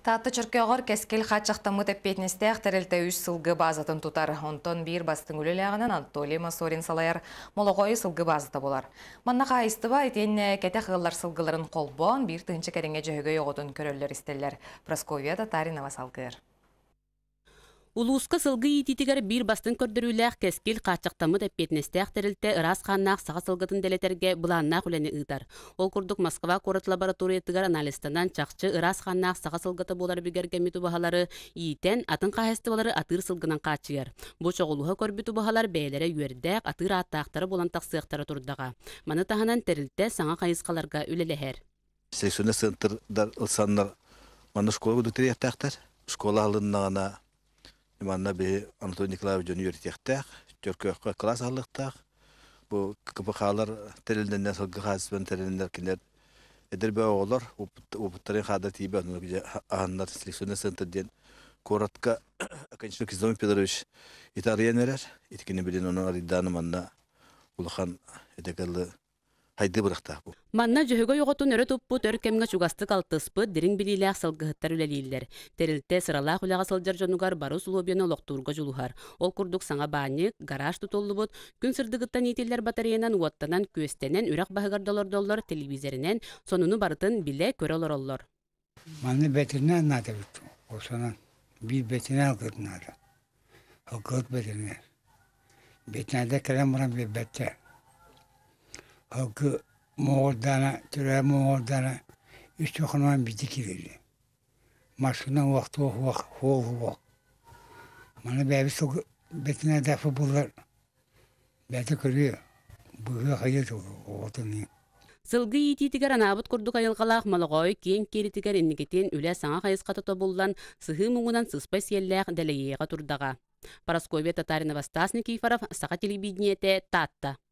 Таты оғыр кәскел қат жақтамы тәппетнестәқ әқтірілті үш сылғы базатын тұтар. Онтон бір бастың үліліғынан Антоли Масорин салайар молоғой сылғы базыта болар. Манна қайысты ба, етенне кәті қығылар сылғыларын қолбон, бір түнші кәріңе жөгі оғытын көрөлілер істелер. Просковияда Таринова салғыр. Улууска сылгы ититигер бир бастын көрдүрүлэх кескил качактамы деп бетнестэх терилте ырас ханнах сага сылгытын делетерге буланнах үлени ыдар. Ол курдук Москва корот лабораториятыгар анализтанан чакчы ырас ханнах сага сылгыты болар бигерге миту иитен атын кахестыбалары атыр сылгынан качыгер. Бу чоғылуға көрбүту бахалар бәйләре юердәк атыр аттақтары болан тақсыяқтары турдаға. Маны таханан терилте саңа кайыскаларга үлелехер. Сексуна сынтырдар ылсаннар школа школа Иманна би Анатолий Николаевич жөні класс аллықтақ, бұл КПХ-лар тәрелінден сылғы қасыспен тәреліндер кенер эдер бә оғылар, ұпыттарын қадыр тейбе ағандар Коротко Аканчук иткені оның арыданы манна ұлықан хайды бұрақта Манна жүхігі йоғытын өрі тұппут өркемге чугасты қалтыспыт дірін білейлі ақсылғыттар үләлейлер. Терілте сырала құлаға сылжар жонугар барус лобияны лоқтуырға жулухар. Ол күрдік саңа бааны, гараж тұтолы бұд, күн сырдығыттан етелер батареянан, уаттанан, көстенен, үрек бағығардалар доллар телевизерінен, сонуны барытын біле көрі олар Манны бәтірінен нады бұт. Осынан бір бәтірінен алғырдын ады. Алғырд бәтірінен. Бәтірінен де кәрем бұран бәтірінен halkı Moğol'dana, Türe Moğol'dana üç çoğunman bizdikilirdi. Maşından vakti oh vak, ол уақыт. Bana bebi sok betine de futbollar. Beti kırıyor. Bıhı қайыз oğutunuyum. Сылгы ититигер анабыт курдук айылгалаах малогой киэн керитигер иннигитин үле саңа хайыската тобуллан сыһы муңунан сыспай турдага. Татаринова Стас телевидениете, Татта.